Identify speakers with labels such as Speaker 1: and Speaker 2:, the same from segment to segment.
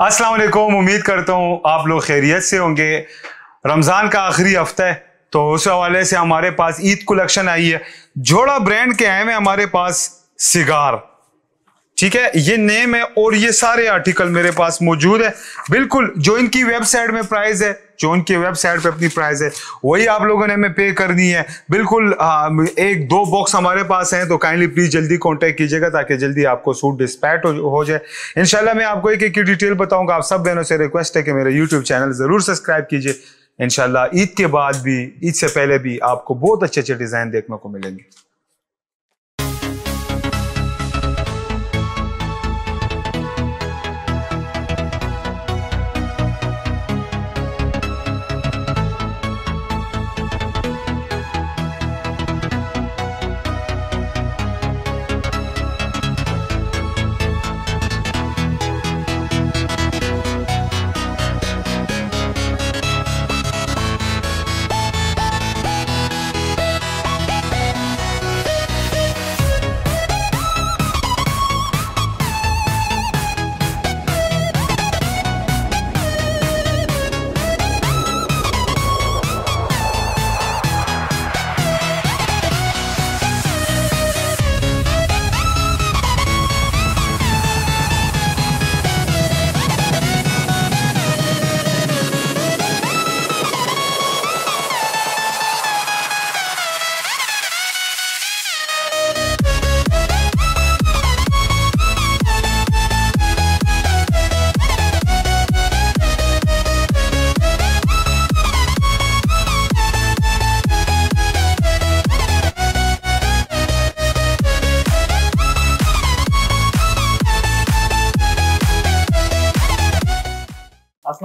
Speaker 1: असलकुम उम्मीद करता हूँ आप लोग खैरियत से होंगे रमज़ान का आखिरी हफ्ता है तो उस हवाले से हमारे पास ईद कलेक्शन आई है जोड़ा ब्रांड के हैं हमारे पास सिगार ठीक है ये नेम है और ये सारे आर्टिकल मेरे पास मौजूद है बिल्कुल जो इनकी वेबसाइट में प्राइस है जो इनके वेबसाइट पे अपनी प्राइस है वही आप लोगों ने हमें पे करनी है बिल्कुल आ, एक दो बॉक्स हमारे पास हैं तो काइंडली प्लीज जल्दी कांटेक्ट कीजिएगा ताकि जल्दी आपको सूट डिस्पैट हो, हो जाए इनशाला मैं आपको एक एक डिटेल बताऊंगा आप सब बहनों से रिक्वेस्ट है कि मेरे यूट्यूब चैनल जरूर सब्सक्राइब कीजिए इनशाला ईद के बाद भी ईद से पहले भी आपको बहुत अच्छे अच्छे डिजाइन देखने को मिलेंगे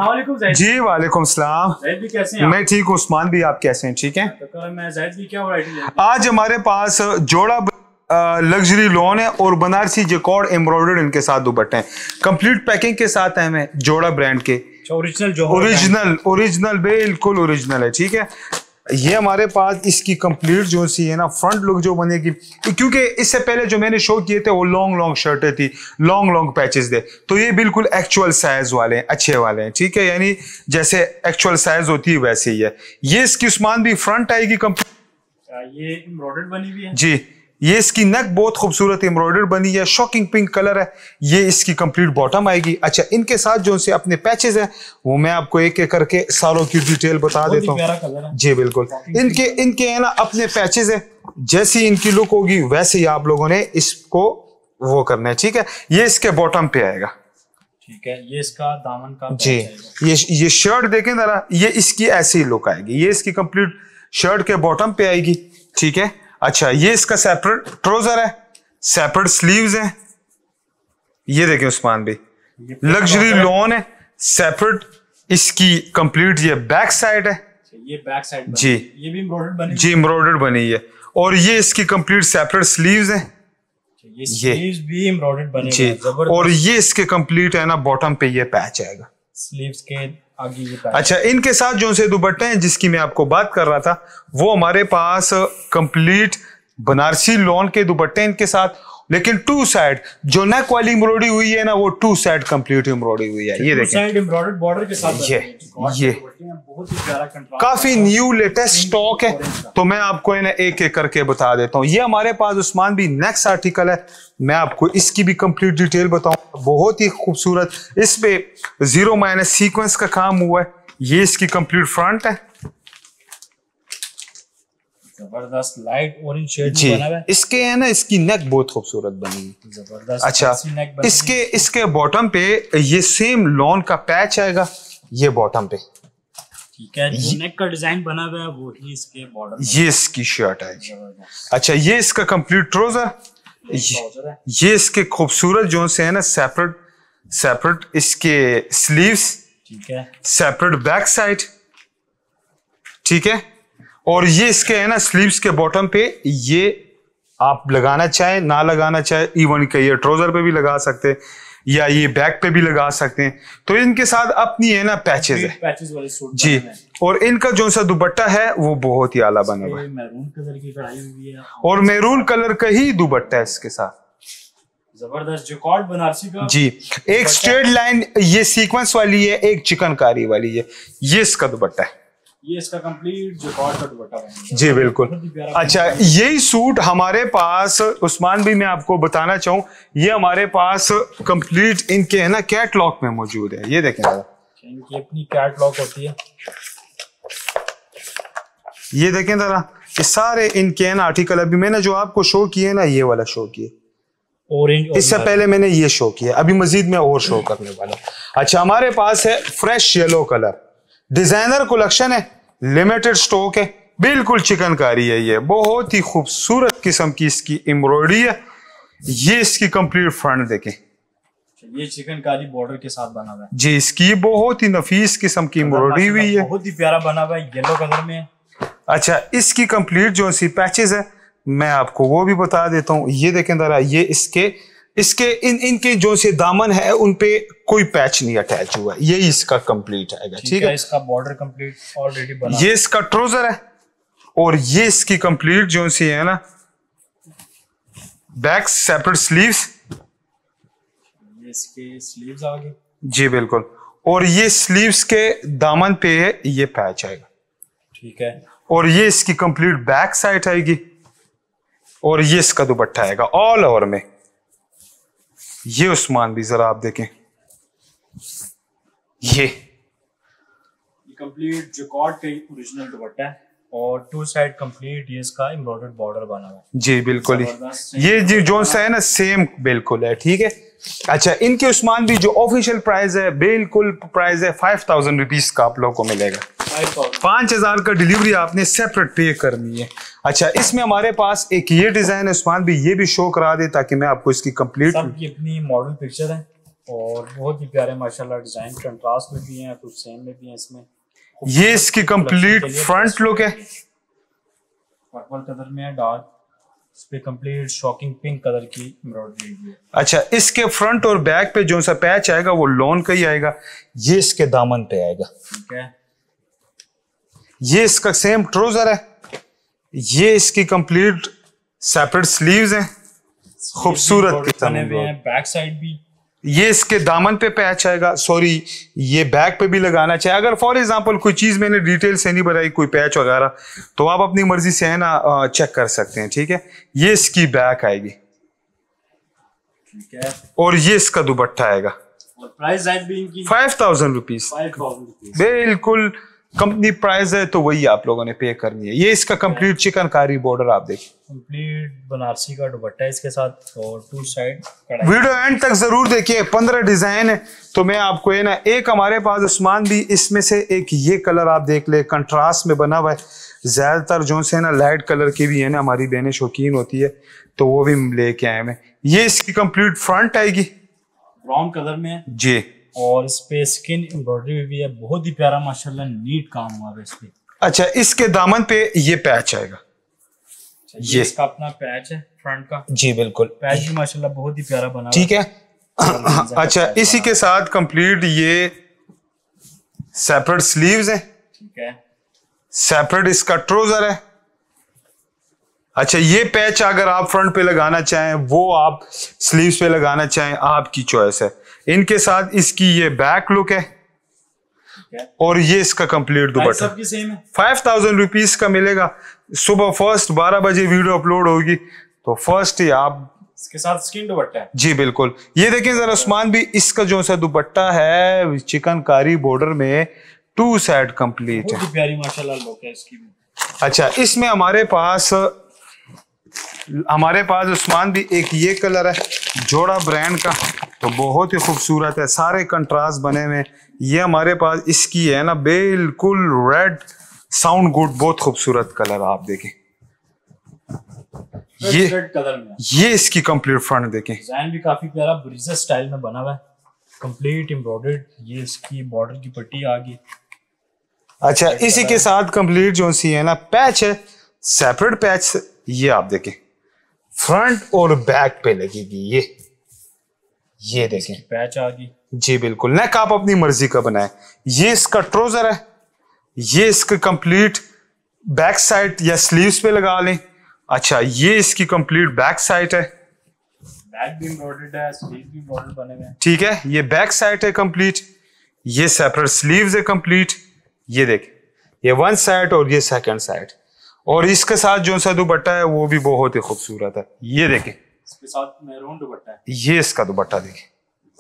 Speaker 1: जी वालेकुम सलाम मैं ठीक हूँ उस्मान भी आप कैसे हैं ठीक है
Speaker 2: तो
Speaker 1: आज हमारे पास जोड़ा लग्जरी लोन है और बनारसी जिकॉर्ड एम्ब्रॉयडर्ड इनके साथ दुपट्टे हैं कंप्लीट पैकिंग के साथ है हमें जोड़ा ब्रांड के ओरिजिनल ओरिजिनल ओरिजिनल बिल्कुल ओरिजिनल है ठीक है ये हमारे पास इसकी कंप्लीट जो सी है ना फ्रंट लुक जो बनेगी तो क्योंकि इससे पहले जो मैंने शो किए थे वो लॉन्ग लॉन्ग शर्टें थी लॉन्ग लॉन्ग पैचेस थे तो ये बिल्कुल एक्चुअल साइज वाले हैं अच्छे वाले हैं ठीक है यानी जैसे एक्चुअल साइज होती है वैसे ही है ये इसकी उस्मान भी फ्रंट आएगी कंप्लीट
Speaker 2: ये एम्ब्रॉयडर्ड बनी हुई है
Speaker 1: जी ये इसकी नेक बहुत खूबसूरत एम्ब्रॉयडर बनी है शॉकिंग पिंक कलर है ये इसकी कंप्लीट बॉटम आएगी अच्छा इनके साथ जो से अपने पैचेस हैं वो मैं आपको एक एक करके सारों की डिटेल बता देता हूँ जी बिल्कुल इनके इनके है ना अपने पैचेज है जैसी इनकी लुक होगी वैसे ही आप लोगों ने इसको वो करना है ठीक है ये इसके बॉटम पे आएगा
Speaker 2: ठीक है ये इसका दामन का जी
Speaker 1: ये ये शर्ट देखें जरा ये इसकी ऐसी लुक आएगी ये इसकी कंप्लीट शर्ट के बॉटम पे आएगी ठीक है अच्छा ये इसका सेपरेट ट्रोजर है सेपरेट स्लीव्स हैं ये देखें उस्मान भाई लग्जरी लोन है सेपरेट इसकी कंप्लीट ये अच्छा, बैक साइड है ये बैक साइड जी ये भी एम्ब्रॉयडर्ड बनी जी एम्ब्रॉयडर्ड बनी है और ये इसकी कंप्लीट सेपरेट स्लीव्स हैं अच्छा, ये, स्लीव्स
Speaker 2: भी एम्ब्रॉयडर्ड बने जी और ये
Speaker 1: इसके कंप्लीट है ना बॉटम पे ये पैच आएगा
Speaker 2: स्लीव्स के आगे
Speaker 1: अच्छा इनके साथ जो से दुपट्टे हैं जिसकी मैं आपको बात कर रहा था वो हमारे पास कंप्लीट बनारसी लॉन के दुपट्टे इनके साथ लेकिन टू साइड जो नेक वाली एम्ब्रॉयडरी हुई है ना वो टू साइड कंप्लीट एम्ब्रॉयडरी हुई है ये देखिए
Speaker 2: ये
Speaker 1: ये काफी न्यू लेटेस्ट स्टॉक है तो मैं आपको इन्हें एक एक करके बता देता हूँ ये हमारे पास उस्मान भी नेक्स्ट आर्टिकल है मैं आपको इसकी भी कंप्लीट डिटेल बताऊ बहुत ही खूबसूरत इस पे जीरो माइनस सीक्वेंस का काम हुआ है ये इसकी कंप्लीट फ्रंट है
Speaker 2: जबरदस्त लाइट ऑरेंज शेड बना है
Speaker 1: इसके है ना इसकी नेक बहुत खूबसूरत बनी है जबरदस्त अच्छा नेक बनी इसके इसके बॉटम पे ये सेम लॉन का पैच आएगा ये बॉटम पे है अच्छा ये इसका कंप्लीट ट्रोजर ये, ये इसके खूबसूरत जो से है ना सेपरेट सेपरेट इसके स्लीव ठीक है सेपरेट बैक साइड ठीक है और ये इसके है ना स्लीव्स के बॉटम पे ये आप लगाना चाहे ना लगाना चाहे इवन के ये ट्राउजर पे भी लगा सकते हैं या ये बैक पे भी लगा सकते हैं तो इनके साथ अपनी है ना पैचेज है वाले जी और इनका जो सा दुपट्टा है वो बहुत ही आला बना हुआ
Speaker 2: है कलर की कढ़ाई
Speaker 1: हुई है और मैरून कलर का ही दुपट्टा है इसके साथ
Speaker 2: जबरदस्त जॉकॉट बनारसी का जी
Speaker 1: एक स्ट्रेट लाइन ये सीक्वेंस वाली है एक चिकनकारी वाली है ये इसका दुपट्टा है
Speaker 2: ये इसका कंप्लीट जो का दुपट्टा
Speaker 1: जी बिल्कुल अच्छा यही सूट हमारे पास उस्मान भी मैं आपको बताना चाहूँ ये हमारे पास कंप्लीट इनके है ना कैटलॉग में मौजूद है ये देखें अच्छा,
Speaker 2: इनकी अपनी कैटलॉग होती है
Speaker 1: ये देखें जरा ये सारे इनके है ना आर्टिकल अभी मैंने जो आपको शो किए ना ये वाला शो किए इससे पहले मैंने ये शो किया अभी मजीद में और शो करने वाला अच्छा हमारे पास है fresh yellow colour designer collection है लिमिटेड स्टॉक है बिल्कुल चिकनकारी है ये बहुत ही खूबसूरत किस्म की इसकी एम्ब्रॉयडरी है ये इसकी कंप्लीट फ्रंट देखें अच्छा,
Speaker 2: ये चिकनकारी बॉर्डर के साथ बना हुआ है
Speaker 1: जी इसकी बहुत ही नफीस किस्म की एम्ब्रॉयडरी मतलब हुई मतलब है
Speaker 2: बहुत ही प्यारा बना हुआ है येलो कलर में
Speaker 1: अच्छा इसकी कंप्लीट जो सी पैचेस है मैं आपको वो भी बता देता हूँ ये देखें जरा ये इसके इसके इन इनके जो से दामन है उन पे कोई पैच नहीं अटैच हुआ है ये इसका कंप्लीट आएगा ठीक है इसका
Speaker 2: बॉर्डर कंप्लीट ऑलरेडी बना ये इसका
Speaker 1: ट्रोजर है और ये इसकी कंप्लीट जो सी है ना बैक सेपरेट स्लीव्स
Speaker 2: इसके स्लीव्स आ गए
Speaker 1: जी बिल्कुल और ये स्लीव्स के दामन पे ये पैच आएगा ठीक है और ये इसकी कंप्लीट बैक साइड आएगी और ये इसका दुपट्टा आएगा ऑल ओवर में ये उस्मान भी जरा आप देखें ये
Speaker 2: कंप्लीट जकॉर्ड का ओरिजिनल दुपट्टा है और टू साइड कंप्लीट ये इसका एम्ब्रॉयडर्ड बॉर्डर बना हुआ
Speaker 1: है जी बिल्कुल ही ये जी जो सा है ना सेम बिल्कुल है ठीक है अच्छा इनके उस्मान भी जो ऑफिशियल प्राइस है बिल्कुल प्राइस है फाइव थाउजेंड रुपीज का आप लोगों को मिलेगा पांच हजार का डिलीवरी आपने सेपरेट पे करनी है अच्छा इसमें हमारे पास एक ये डिजाइन है उस्मान भी ये भी शो करा दे ताकि मैं आपको इसकी कम्प्लीट अपनी मॉडल पिक्चर है
Speaker 2: और बहुत ही प्यारे माशाल्लाह डिजाइन कंट्रास्ट में भी है कुछ सेम में भी है इसमें
Speaker 1: ये इसकी कंप्लीट फ्रंट लुक है
Speaker 2: पर्पल कलर में है डार्क इस पे कंप्लीट शॉकिंग पिंक कलर की एम्ब्रॉयडरी है
Speaker 1: अच्छा इसके फ्रंट और बैक पे जो सा पैच आएगा वो लोन का ही आएगा ये इसके दामन पे आएगा ठीक है ये इसका सेम ट्रोजर है ये इसकी कंप्लीट सेपरेट स्लीव्स हैं खूबसूरत बैक साइड भी ये इसके दामन पे पैच आएगा सॉरी ये बैक पे भी लगाना चाहिए अगर फॉर एग्जांपल कोई चीज़ मैंने डिटेल से नहीं बनाई कोई पैच वगैरह तो आप अपनी मर्जी से है ना चेक कर सकते हैं ठीक है ये इसकी बैक आएगी ठीक है और ये इसका दुपट्टा आएगा प्राइस फाइव थाउजेंड रुपीज बिल्कुल कंपनी प्राइस है तो वही आप लोगों ने पे करनी है ये इसका कंप्लीट चिकनकारी बॉर्डर आप देखिए
Speaker 2: कंप्लीट बनारसी का दुपट्टा इसके साथ और टू साइड वीडियो एंड तक जरूर
Speaker 1: देखिए पंद्रह डिजाइन है तो मैं आपको ये ना एक हमारे पास उस्मान भी इसमें से एक ये कलर आप देख ले कंट्रास्ट में बना हुआ है ज्यादातर जो से ना लाइट कलर की भी है ना हमारी बहने शौकीन होती है तो वो भी लेके आए मैं ये इसकी कंप्लीट फ्रंट आएगी
Speaker 2: ब्राउन कलर में जी और इस पे स्किन एम्ब्रॉयडरी भी है बहुत ही प्यारा माशाल्लाह नीट काम हुआ है इस पे
Speaker 1: अच्छा इसके दामन पे ये पैच आएगा अच्छा, ये इसका
Speaker 2: अपना पैच है फ्रंट का जी बिल्कुल पैच भी माशाल्लाह बहुत ही प्यारा बना ठीक है
Speaker 1: हाँ, हाँ, अच्छा, अच्छा इसी के साथ कंप्लीट ये सेपरेट स्लीव्स हैं ठीक है सेपरेट इसका ट्रोजर है अच्छा ये पैच अगर आप फ्रंट पे लगाना चाहें वो आप स्लीव्स पे लगाना चाहें आपकी चॉइस है इनके साथ इसकी ये बैक लुक है और ये इसका complete dupatta five thousand rupees का मिलेगा सुबह फर्स्ट बारह बजे वीडियो अपलोड होगी तो फर्स्ट ही आप
Speaker 2: इसके साथ स्किन दुपट्टा है
Speaker 1: जी बिल्कुल ये देखें जरा उस्मान भी इसका जो सा दुपट्टा है चिकनकारी बॉर्डर में टू सेट कंप्लीट है
Speaker 2: प्यारी माशाल्लाह लुक है इसकी
Speaker 1: अच्छा इसमें हमारे पास हमारे पास उस्मान भी एक ये कलर है जोड़ा ब्रांड का तो बहुत ही खूबसूरत है सारे कंट्रास्ट बने हुए ये हमारे पास इसकी है ना बिल्कुल रेड साउंड गुड बहुत खूबसूरत कलर आप देखें
Speaker 2: ये कलर में
Speaker 1: ये इसकी कंप्लीट फ्रंट देखें
Speaker 2: डिजाइन भी काफी प्यारा ब्रिजर स्टाइल में बना हुआ है कंप्लीट एम्ब्रॉयडर्ड ये इसकी बॉर्डर की पट्टी आ गई
Speaker 1: अच्छा इसी के साथ कंप्लीट जो सी है ना पैच है सेपरेट पैच ये आप देखें फ्रंट और बैक पे लगेगी ये ये देखें पैच आ गई जी बिल्कुल नेक आप अपनी मर्जी का बनाए ये इसका ट्रोजर है ये इसके कंप्लीट बैक साइड या स्लीव्स पे लगा लें अच्छा ये इसकी कंप्लीट बैक साइड है बैक भी एम्ब्रॉयडर्ड है स्लीव भी एम्ब्रॉयडर्ड बने हुए हैं ठीक है ये बैक साइड है कंप्लीट ये सेपरेट स्लीव्स है कंप्लीट ये देखें ये वन साइड और ये सेकंड साइड और इसके साथ जो सा दुपट्टा है वो भी बहुत ही खूबसूरत है ये देखें
Speaker 2: ये
Speaker 1: इसका दुपट्टा देखिए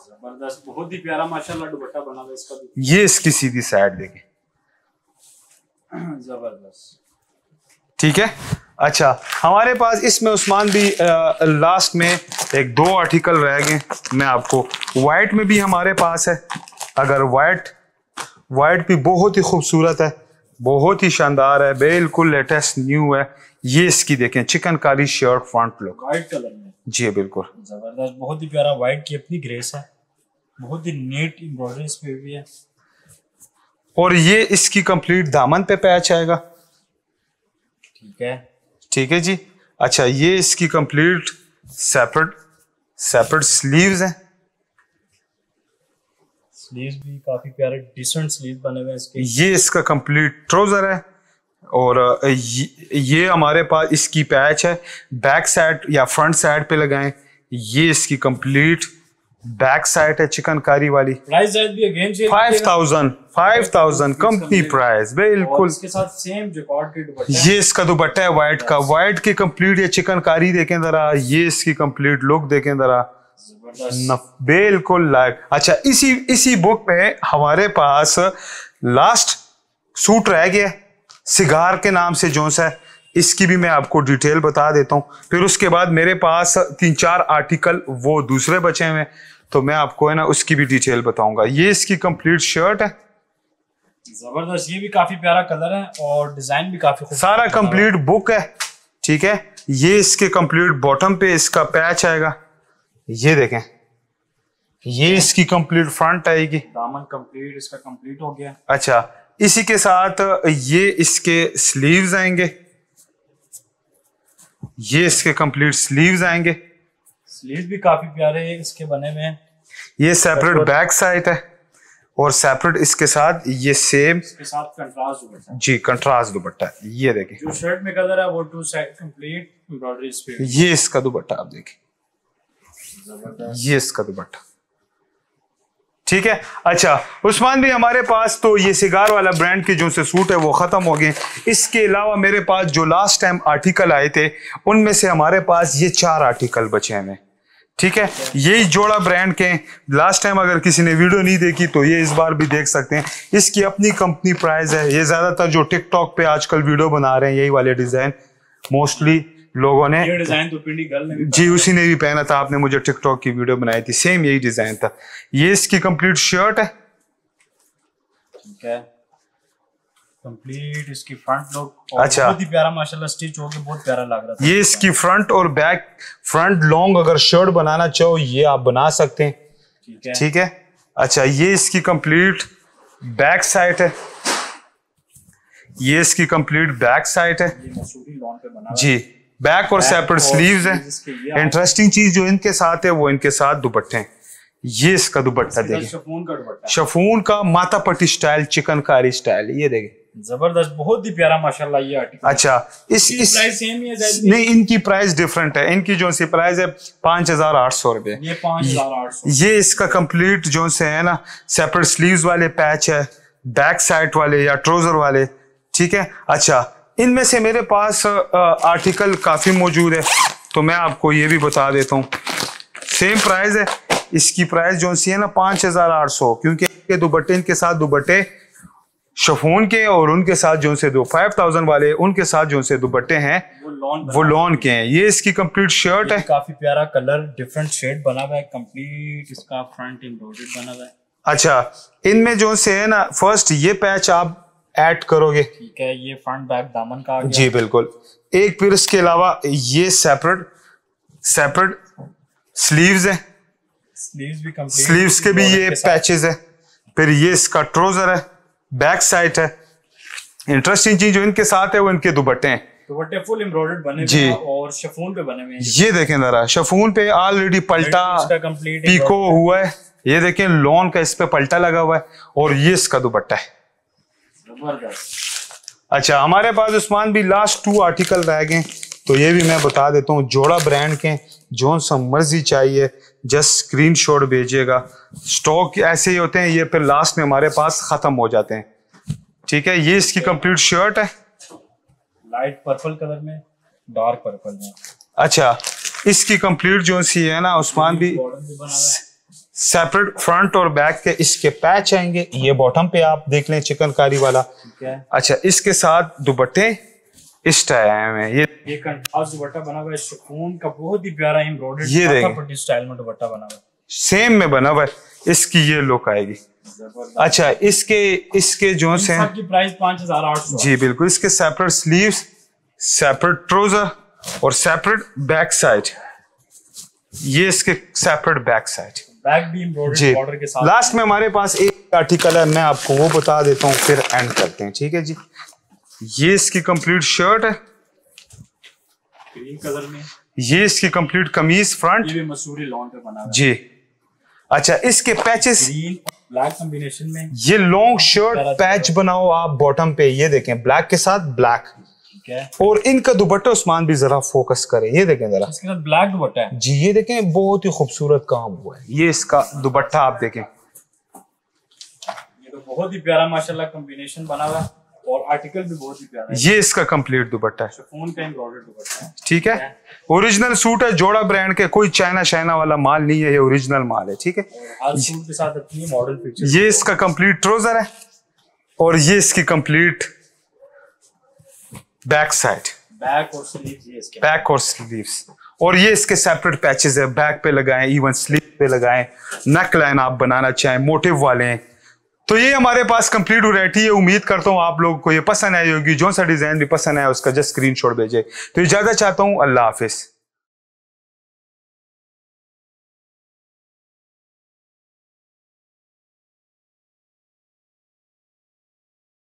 Speaker 2: जबरदस्त बहुत ही प्यारा माशाल्लाह दुपट्टा बना हुआ इसका भी
Speaker 1: ये इसकी सीधी साइड देखिए
Speaker 2: जबरदस्त
Speaker 1: ठीक है अच्छा हमारे पास इसमें उस्मान भी आ, लास्ट में एक दो आर्टिकल रह गए मैं आपको वाइट में भी हमारे पास है अगर वाइट वाइट भी बहुत ही खूबसूरत है बहुत ही शानदार है बिल्कुल लेटेस्ट न्यू है ये इसकी देखें काली shirt front look
Speaker 2: white colour में जी हाँ, बिल्कुल जबरदस्त बहुत ही प्यारा वाइट की अपनी ग्रेस है बहुत ही नेट एम्ब्रॉयडरी इस पे भी है
Speaker 1: और ये इसकी कंप्लीट दामन पे पैच आएगा ठीक है ठीक है जी अच्छा ये इसकी कंप्लीट सेपरेट सेपरेट स्लीव्स हैं
Speaker 2: स्लीव्स भी काफी प्यारे डिसेंट स्लीव्स बने हुए हैं इसके
Speaker 1: ये इसका कंप्लीट ट्राउजर है और ये हमारे पास इसकी पैच है बैक साइड या फ्रंट साइड पे लगाएं ये इसकी कंप्लीट बैक साइड है चिकनकारी वाली प्राइस
Speaker 2: भी again five
Speaker 1: thousand five thousand company price बिल्कुल इसके
Speaker 2: साथ सेम जो
Speaker 1: ये इसका दुपट्टा है वाइट का व्हाइट की कंप्लीट ये चिकनकारी देखें जरा ये इसकी कंप्लीट लुक देखें जरा बिल्कुल लाइक अच्छा इसी इसी बुक में हमारे पास लास्ट सूट रह गया सिगार के नाम से जोन्स है इसकी भी मैं आपको डिटेल बता देता हूँ फिर उसके बाद मेरे पास तीन चार आर्टिकल वो दूसरे बचे हुए तो मैं आपको है ना उसकी भी डिटेल बताऊंगा ये इसकी कंप्लीट शर्ट है
Speaker 2: जबरदस्त ये भी काफी प्यारा कलर है और डिजाइन भी काफी सारा कंप्लीट
Speaker 1: बुक है ठीक है ये इसके कंप्लीट बॉटम पे इसका पैच आएगा ये देखें ये इसकी कंप्लीट फ्रंट आएगी दामन कंप्लीट इसका कंप्लीट हो गया अच्छा इसी के साथ ये इसके स्लीव्स आएंगे ये इसके कंप्लीट स्लीव्स आएंगे
Speaker 2: स्लीव्स भी काफी प्यारे हैं इसके बने हुए हैं
Speaker 1: ये सेपरेट बैक साइड है और सेपरेट इसके साथ ये सेम इसके
Speaker 2: साथ कंट्रास्ट दुपट्टा
Speaker 1: जी कंट्रास्ट दुपट्टा ये देखिए जो
Speaker 2: शर्ट में कलर है वो टू साइड कंप्लीट एम्ब्रॉयडरी इस
Speaker 1: ये इसका दुपट्टा आप देखिए ये इसका दुपट्टा ठीक है अच्छा उस्मान भी हमारे पास तो ये सिगार वाला ब्रांड के जो से सूट है वो ख़त्म हो गए इसके अलावा मेरे पास जो लास्ट टाइम आर्टिकल आए थे उनमें से हमारे पास ये चार आर्टिकल बचे हैं ठीक है ये जोड़ा ब्रांड के लास्ट टाइम अगर किसी ने वीडियो नहीं देखी तो ये इस बार भी देख सकते हैं इसकी अपनी कंपनी प्राइस है ये ज़्यादातर जो टिकटॉक पे आजकल वीडियो बना रहे हैं यही वाले डिज़ाइन मोस्टली लोगों ने डिजाइन तो पिंडी गर्ल ने जी उसी ने भी पहना था आपने मुझे टिकटॉक की वीडियो बनाई थी सेम यही डिजाइन था ये इसकी कंप्लीट शर्ट है
Speaker 2: ठीक है कंप्लीट इसकी फ्रंट लुक अच्छा बहुत ही प्यारा माशाल्लाह स्टिच बहुत प्यारा लग रहा था ये
Speaker 1: इसकी फ्रंट और बैक फ्रंट लॉन्ग अगर शर्ट बनाना चाहो ये आप बना सकते हैं ठीक है ठीक है अच्छा ये इसकी कंप्लीट बैक साइड है ये इसकी कंप्लीट बैक साइड है
Speaker 2: जी
Speaker 1: बैक और सेपरेट स्लीव्स है इंटरेस्टिंग चीज जो इनके साथ है वो इनके साथ दुपट्टे हैं ये इसका दुपट्टा देखिए शफून का दुपट्टा शफून का माता पट्टी स्टाइल चिकनकारी स्टाइल ये देखिए
Speaker 2: जबरदस्त बहुत ही प्यारा माशाल्लाह ये आर्टिकल
Speaker 1: अच्छा इस इस प्राइस सेम ही है नहीं इनकी प्राइस डिफरेंट है इनकी जो सी प्राइस है पांच हजार आठ सौ रुपए ये ये इसका कंप्लीट जो से है ना सेपरेट स्लीव्स वाले पैच है बैक साइड वाले या ट्रोजर वाले ठीक है अच्छा इनमें से मेरे पास आर्टिकल काफ़ी मौजूद है तो मैं आपको ये भी बता देता हूँ सेम प्राइस है इसकी प्राइस जो सी है ना पाँच हज़ार आठ सौ क्योंकि दुबट्टे इनके साथ दुबट्टे शफोन के और उनके साथ जो से दो फाइव थाउजेंड वाले उनके साथ जो से दुबट्टे हैं वो लॉन के हैं ये इसकी कंप्लीट शर्ट है
Speaker 2: काफी प्यारा कलर डिफरेंट शेड बना हुआ है कंप्लीट इसका फ्रंट एम्ब्रॉइड बना हुआ है
Speaker 1: अच्छा इनमें जो से है ना फर्स्ट ये पैच आप ऐड करोगे ठीक है ये फ्रंट बैक दामन का जी बिल्कुल एक फिर इसके अलावा ये सेपरेट सेपरेट स्लीव्स हैं स्लीव्स भी कंप्लीट स्लीव्स के भी ये पैचेस है फिर ये इसका ट्रोजर है बैक साइड है इंटरेस्टिंग चीज जो इनके साथ है वो इनके दुपट्टे हैं
Speaker 2: दुपट्टे फुल एम्ब्रॉयडर्ड बने जी और शफून पे बने हुए हैं
Speaker 1: ये देखें जरा शफून पे ऑलरेडी पलटा पीको हुआ है ये देखें लॉन का इस पे पलटा लगा हुआ है और ये इसका दुपट्टा है अच्छा हमारे पास उस्मान भी लास्ट टू आर्टिकल रह गए तो ये भी मैं बता देता हूँ जोड़ा ब्रांड के जो सा मर्जी चाहिए जस्ट स्क्रीन शॉट भेजिएगा स्टॉक ऐसे ही होते हैं ये फिर लास्ट में हमारे पास ख़त्म हो जाते हैं ठीक है ये इसकी कंप्लीट शर्ट है
Speaker 2: लाइट पर्पल कलर में डार्क पर्पल
Speaker 1: में अच्छा इसकी कंप्लीट जो सी है ना उस्मान भी सेपरेट फ्रंट और बैक के इसके पैच आएंगे ये बॉटम पे आप देख लें चिकनकारी वाला okay. अच्छा इसके साथ दुपट्टे इस टाइम ये
Speaker 2: ये बना हुआ है का बहुत ही प्यारा ये देखिए स्टाइल में दुपट्टा बना हुआ
Speaker 1: सेम में बना हुआ है इसकी ये लुक आएगी अच्छा इसके इसके जो से
Speaker 2: प्राइस पांच हजार आठ जी
Speaker 1: बिल्कुल इसके सेपरेट स्लीव्स सेपरेट ट्रोजर और सेपरेट बैक साइड ये इसके separate back side back beam border के साथ लास्ट में हमारे पास एक आर्टिकल है मैं आपको वो बता देता हूँ फिर एंड करते हैं ठीक है जी ये इसकी कंप्लीट शर्ट है कलर में ये इसकी कंप्लीट कमीज फ्रंट ये मसूरी लॉन्ग पे बना जी अच्छा इसके पैचेस ब्लैक कॉम्बिनेशन में ये लॉन्ग शर्ट पैच बनाओ आप बॉटम पे ये देखें ब्लैक के साथ ब्लैक और इनका दुपट्टा उस्मान भी जरा फोकस करें ये देखें जरा
Speaker 2: ब्लैक दुपट्टा है
Speaker 1: जी ये देखें बहुत ही खूबसूरत काम हुआ है ये इसका दुपट्टा आप देखें ये
Speaker 2: तो बहुत ही प्यारा माशाल्लाह कॉम्बिनेशन बना हुआ और आर्टिकल भी बहुत ही प्यारा ये
Speaker 1: इसका कंप्लीट दुपट्टा है फोन
Speaker 2: अच्छा, का एम्ब्रॉयडर्ड दुपट्टा
Speaker 1: है ठीक है ओरिजिनल सूट है जोड़ा ब्रांड के कोई चाइना शाइना वाला माल नहीं है ये ओरिजिनल माल है ठीक है के
Speaker 2: साथ अपनी मॉडल
Speaker 1: ये इसका कंप्लीट ट्रोजर है और ये इसकी कंप्लीट बैक साइड बैक और स्लीव्स बैक और और ये इसके सेपरेट पैचेस है बैक पे लगाएं इवन स्लीव पे लगाएं नेक लाइन आप बनाना चाहें मोटिव वाले हैं तो ये हमारे पास कंप्लीट वरायटी है उम्मीद करता हूँ आप लोगों को ये पसंद आई होगी जो सा डिज़ाइन भी पसंद आया उसका जस्ट स्क्रीनशॉट भेजे तो ज्यादा चाहता हूँ अल्लाह हाफिज़